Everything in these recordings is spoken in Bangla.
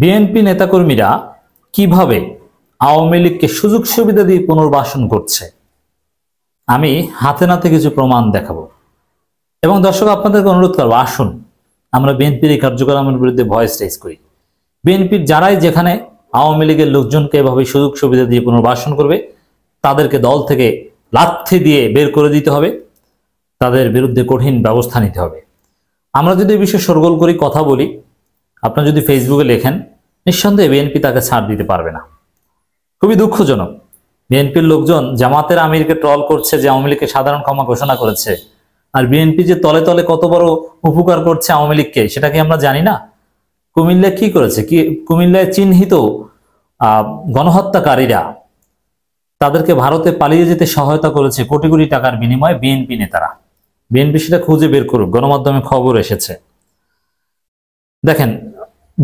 বিএনপি নেতাকর্মীরা কিভাবে আওয়ামী লীগকে সুযোগ সুবিধা দিয়ে পুনর্বাসন করছে আমি হাতে নাতে কিছু প্রমাণ দেখাব এবং দর্শক আপনাদেরকে অনুরোধ করবো আসুন আমরা বিএনপির এই কার্যক্রমের বিরুদ্ধে ভয়েস রেজ করি বিএনপির যারাই যেখানে আওয়ামী লীগের লোকজনকে এভাবে সুযোগ সুবিধা দিয়ে পুনর্বাসন করবে তাদেরকে দল থেকে লাথি দিয়ে বের করে দিতে হবে তাদের বিরুদ্ধে কঠিন ব্যবস্থা নিতে হবে আমরা যদি এই বিষয়ে সরগোল করি কথা বলি আপনার যদি ফেসবুকে লেখেন নিঃসন্দেহে বিএনপি তাকে ছাড় দিতে পারবে না খুবই দুঃখজনক বিএনপির লোকজন জামাতের আমিরকে ট্রল করছে যে আওয়ামী লীগকে সাধারণ ক্ষমা ঘোষণা করেছে আর বিএনপি যে তলে তলে কত বড় উপকার করছে আওয়ামী লীগকে সেটা কি আমরা জানি না কুমিল্লা কি করেছে কি কুমিল্লায় চিহ্নিত গণহত্যাকারীরা তাদেরকে ভারতে পালিয়ে যেতে সহায়তা করেছে কোটি কোটি টাকার বিনিময়ে বিএনপি নেতারা বিএনপি সেটা খুঁজে বের করুক গণমাধ্যমে খবর এসেছে দেখেন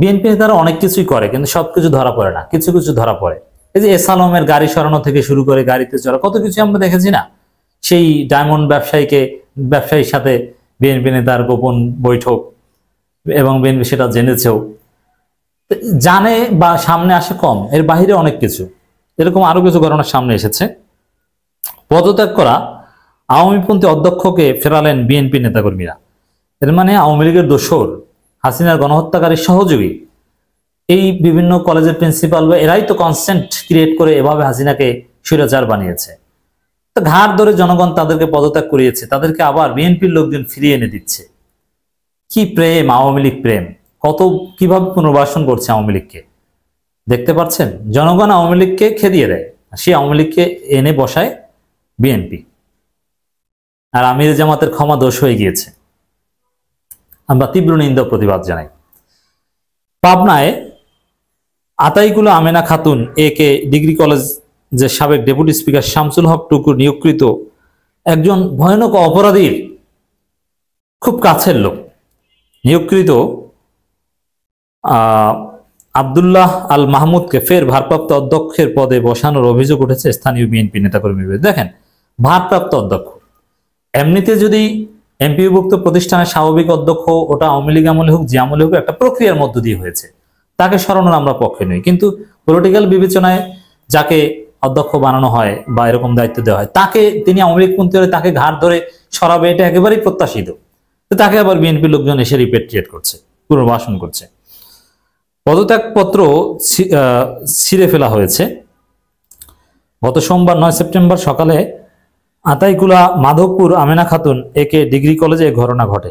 বিএনপি নেতারা অনেক কিছুই করে কিন্তু সবকিছু ধরা পড়ে না কিছু কিছু ধরা পড়ে এই যে এসালমের গাড়ি সরানো থেকে শুরু করে গাড়িতে চড়া কত কিছু আমরা দেখেছি না সেই ডায়মন্ড ব্যবসায়ীকে ব্যবসায়ীর সাথে বিএনপি নেতার গোপন বৈঠক এবং বিএনপি সেটা জেনেছেও জানে বা সামনে আসে কম এর বাহিরে অনেক কিছু এরকম আরো কিছু ঘটনা সামনে এসেছে পদত্যাগ করা আওয়ামীপন্থী অধ্যক্ষকে ফেরালেন বিএনপি নেতাকর্মীরা এর মানে আওয়ামী লীগের দোষর হাসিনার গণহত্যাকারী সহযোগী এই বিভিন্ন কলেজের প্রিন্সিপাল বা এরাই তো কনসেন্ট ক্রিয়েট করে এভাবে হাসিনাকে সুরাচার বানিয়েছে তো ঘাট ধরে জনগণ তাদেরকে পদত্যাগ করিয়েছে তাদেরকে আবার বিএনপির লোকজন ফিরিয়ে এনে দিচ্ছে কি প্রেম আওয়ামী লীগ প্রেম কত কিভাবে পুনর্বাসন করছে আওয়ামী লীগকে দেখতে পাচ্ছেন জনগণ আওয়ামী লীগকে খেদিয়ে দেয় সেই আওয়ামী লীগকে এনে বসায় বিএনপি আর আমির জামাতের ক্ষমা দোষ হয়ে গিয়েছে আমরা তীব্র নিন্দা প্রতিবাদ জানাই পাবনায় Ataikula Amena Khatun A K degree college যে সাবেক ডেপুটি স্পিকার শামসুল হক টুকুর নিয়োগকৃত একজন ভয়ানক অপরাধীর খুব কাছের লোক নিয়োগকৃত আবদুল্লাহ আল মাহমুদকে ফের ভারপ্রাপ্ত অধ্যক্ষের পদে বসানোর অভিযোগ উঠেছে স্থানীয় বিএনপি নেতাকর্মী দেখেন ভারপ্রাপ্ত অধ্যক্ষ এমনিতে যদি এমপিভুক্ত প্রতিষ্ঠানের স্বাভাবিক অধ্যক্ষ ওটা আওয়ামী লীগ আমলে হোক যে আমলে হোক একটা প্রক্রিয়ার মধ্য দিয়ে হয়েছে তাকে সরানোর আমরা পক্ষে নই কিন্তু পলিটিক্যাল বিবেচনায় যাকে অধ্যক্ষ বানানো হয় বা এরকম দায়িত্ব দেওয়া হয় তাকে তিনি আওয়ামী লীগপন্থী হলে তাকে ঘাট ধরে সরাবে এটা একেবারেই প্রত্যাশিত তো তাকে আবার বিএনপি লোকজন এসে রিপেট্রিয়েট করছে পুনর্বাসন করছে পদত্যাগপত্র ছিঁড়ে ফেলা হয়েছে গত সোমবার নয় সেপ্টেম্বর সকালে আতাইকুলা মাধবপুর আমেনা খাতুন একে ডিগ্রি কলেজে ঘটনা ঘটে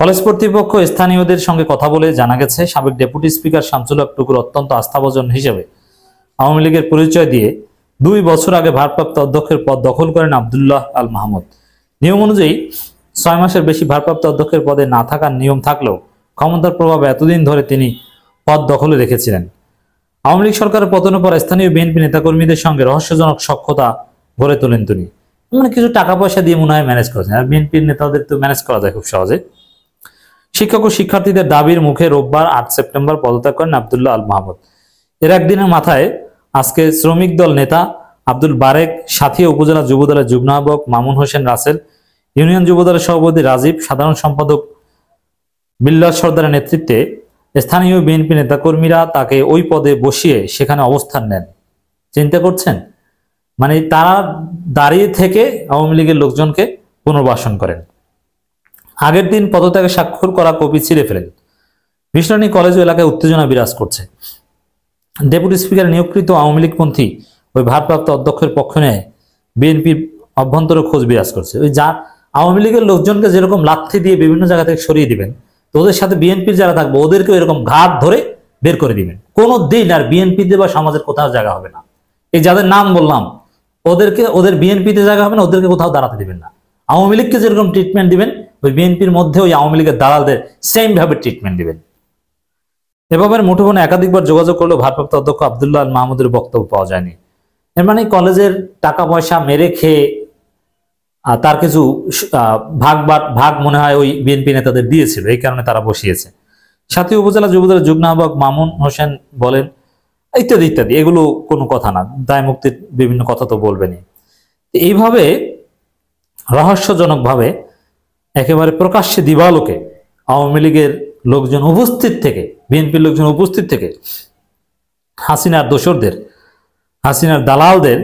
কলেজ কর্তৃপক্ষ স্থানীয়দের সঙ্গে কথা বলে জানা গেছে সাবেক ডেপুটি স্পিকার শামসুল টুকুর অত্যন্ত আস্থাভাজন হিসেবে আওয়ামী লীগের পরিচয় দিয়ে দুই বছর আগে ভারপ্রাপ্ত অধ্যক্ষের পদ দখল করেন আবদুল্লাহ আল মাহমুদ নিয়ম অনুযায়ী ছয় মাসের বেশি ভারপ্রাপ্ত অধ্যক্ষের পদে না থাকার নিয়ম থাকলেও ক্ষমতার প্রভাবে এতদিন ধরে তিনি পদ দখলে রেখেছিলেন আওয়ামী লীগ সরকারের পতনের পর স্থানীয় বিএনপি নেতাকর্মীদের সঙ্গে রহস্যজনক সক্ষতা গড়ে তোলেন তিনি মানে কিছু টাকা পয়সা দিয়ে মনে হয় ম্যানেজ করেছেন আর বিএনপির নেতাদের তো ম্যানেজ করা যায় খুব সহজে শিক্ষক ও শিক্ষার্থীদের দাবির মুখে রোববার আট সেপ্টেম্বর পদত্যাগ করেন আবদুল্লাহ আল মাহমুদ এর একদিনের মাথায় আজকে শ্রমিক দল নেতা আব্দুল বারেক সাথী উপজেলা যুবদলের যুগ্ম আহ্বক মামুন হোসেন রাসেল ইউনিয়ন যুবদলের সভাপতি রাজীব সাধারণ সম্পাদক বিল্লাস সর্দারের নেতৃত্বে স্থানীয় বিএনপি নেতাকর্মীরা তাকে ওই পদে বসিয়ে সেখানে অবস্থান নেন চিন্তা করছেন মানে তারা দাঁড়িয়ে থেকে আওয়ামী লীগের লোকজনকে পুনর্বাসন করেন আগের দিন পদত্যাগে স্বাক্ষর করা কপি ছিঁড়ে ফেলেন বিষ্ণনী কলেজ এলাকায় উত্তেজনা বিরাজ করছে ডেপুটি স্পিকার নিয়োগকৃত আওয়ামী লীগপন্থী ওই ভারপ্রাপ্ত অধ্যক্ষের পক্ষ নেয় বিএনপির অভ্যন্তরে খোঁজ বিরাজ করছে ওই যা আওয়ামী লীগের লোকজনকে যেরকম লাথি দিয়ে বিভিন্ন জায়গা থেকে সরিয়ে দিবেন তো ওদের সাথে বিএনপির যারা থাকবে ওদেরকেও এরকম ঘাট ধরে বের করে দিবেন কোনো দিন আর বিএনপিতে বা সমাজের কোথাও জায়গা হবে না এই যাদের নাম বললাম ওদেরকে ওদের বিএনপিতে জায়গা হবে না ওদেরকে কোথাও দাঁড়াতে দেবেন না আওয়ামী লীগকে যেরকম ট্রিটমেন্ট দিবেন ওই বিএনপির মধ্যে ওই আওয়ামী লীগের দালালদের সেম ভাবে ট্রিটমেন্ট দিবেন এভাবে মুঠোফোনে একাধিকবার যোগাযোগ করলেও ভারপ্রাপ্ত অধ্যক্ষ আবদুল্লাহ মাহমুদের বক্তব্য পাওয়া যায়নি এর মানে কলেজের টাকা পয়সা মেরে খেয়ে তার কিছু ভাগ ভাগ মনে হয় ওই বিএনপি নেতাদের দিয়েছিল এই কারণে তারা বসিয়েছে সাথী উপজেলা যুবদলের যুগ্ম আহ্বায়ক মামুন হোসেন বলেন ইত্যাদি ইত্যাদি এগুলো কোনো কথা না দায় মুক্তির বিভিন্ন কথা তো বলবেনই এইভাবে রহস্যজনকভাবে একেবারে প্রকাশ্যে দিবালোকে আওয়ামী লীগের লোকজন উপস্থিত থেকে বিএনপির লোকজন উপস্থিত থেকে হাসিনার দোসরদের হাসিনার দালালদের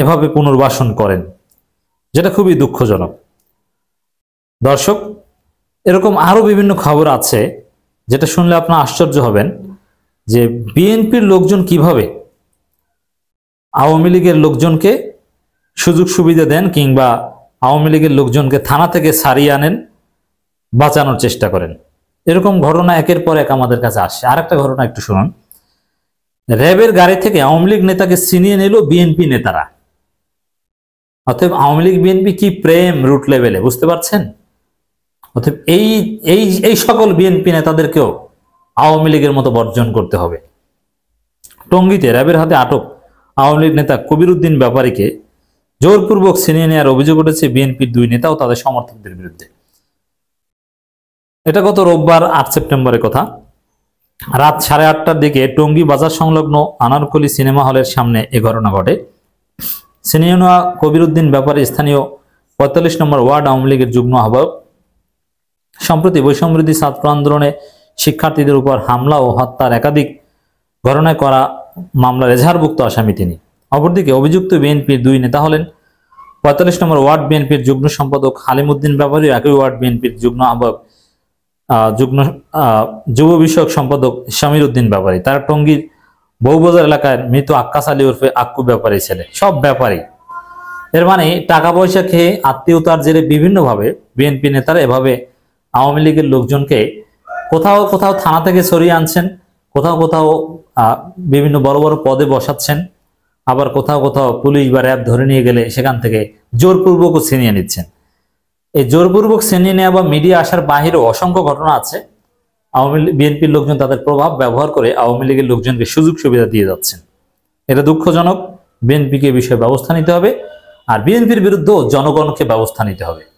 এভাবে পুনর্বাসন করেন যেটা খুবই দুঃখজনক দর্শক এরকম আরও বিভিন্ন খবর আছে যেটা শুনলে আপনার আশ্চর্য হবেন যে বিএনপির লোকজন কিভাবে আওয়ামী লীগের লোকজনকে সুযোগ সুবিধা দেন কিংবা আওয়ামী লীগের লোকজনকে থানা থেকে সারিয়ে আনেন বাঁচানোর চেষ্টা করেন এরকম ঘটনা একের পর এক আমাদের কাছে আসে আর একটা ঘটনা একটু শুনুন র্যাবের গাড়ি থেকে আওয়ামী লীগ নেতাকে ছিনিয়ে নিল বিএনপি নেতারা অতএব আওয়ামী লীগ বিএনপি কি প্রেম রুট লেভেলে বুঝতে পারছেন অতএব এই এই সকল বিএনপি নেতাদেরকেও আওয়ামী লীগের মতো বর্জন করতে হবে টঙ্গিতে র্যাবের হাতে আটক আওয়ামী লীগ নেতা কবির উদ্দিন ব্যাপারীকে জোরপূর্বক ছিনিয়ে নেওয়ার অভিযোগ উঠেছে বিএনপির দুই নেতা ও তাদের সমর্থকদের বিরুদ্ধে এটা গত রোববার আট সেপ্টেম্বরের কথা রাত সাড়ে আটটার দিকে টঙ্গি বাজার সংলগ্ন আনারকলি সিনেমা হলের সামনে এ ঘটনা ঘটে ছিনিয়ে নেওয়া কবির উদ্দিন ব্যাপারী স্থানীয় পঁয়তাল্লিশ নম্বর ওয়ার্ড আওয়ামী লীগের যুগ্ম আহ্বায়ক সম্প্রতি বৈষম্যবৃদ্ধি ছাত্র আন্দোলনে শিক্ষার্থীদের উপর হামলা ও হত্যার একাধিক ঘটনায় করা মামলার এজাহারভুক্ত আসামি তিনি অপরদিকে অভিযুক্ত বিএনপির দুই নেতা হলেন পঁয়তাল্লিশ নম্বর ওয়ার্ড বিএনপির যুগ্ম সম্পাদক হালিমুদ্দিন ব্যাপারী একই ওয়ার্ড বিএনপির যুগ্ম আহ্বায়ক যুগ্ম যুব বিষয়ক সম্পাদক সামির উদ্দিন ব্যাপারী তার টঙ্গীর বউবাজার এলাকায় মৃত আক্কাস আলী ওরফে আক্কু ব্যাপারী ছেলে সব ব্যাপারী এর মানে টাকা পয়সা খেয়ে আত্মীয়তার জেরে বিভিন্নভাবে বিএনপি নেতারা এভাবে আওয়ামী লীগের লোকজনকে কোথাও কোথাও থানা থেকে সরিয়ে আনছেন কোথাও কোথাও বিভিন্ন বড় বড় পদে বসাচ্ছেন আবার কোথাও কোথাও পুলিশ বা র্যাব ধরে নিয়ে গেলে সেখান থেকে জোরপূর্বকও ছিনিয়ে নিচ্ছেন এই জোরপূর্বক ছিনিয়ে নেওয়া বা মিডিয়া আসার বাহিরেও অসংখ্য ঘটনা আছে আওয়ামী লীগ বিএনপির লোকজন তাদের প্রভাব ব্যবহার করে আওয়ামী লীগের লোকজনকে সুযোগ সুবিধা দিয়ে যাচ্ছেন এটা দুঃখজনক বিএনপিকে বিষয়ে ব্যবস্থা নিতে হবে আর বিএনপির বিরুদ্ধেও জনগণকে ব্যবস্থা নিতে হবে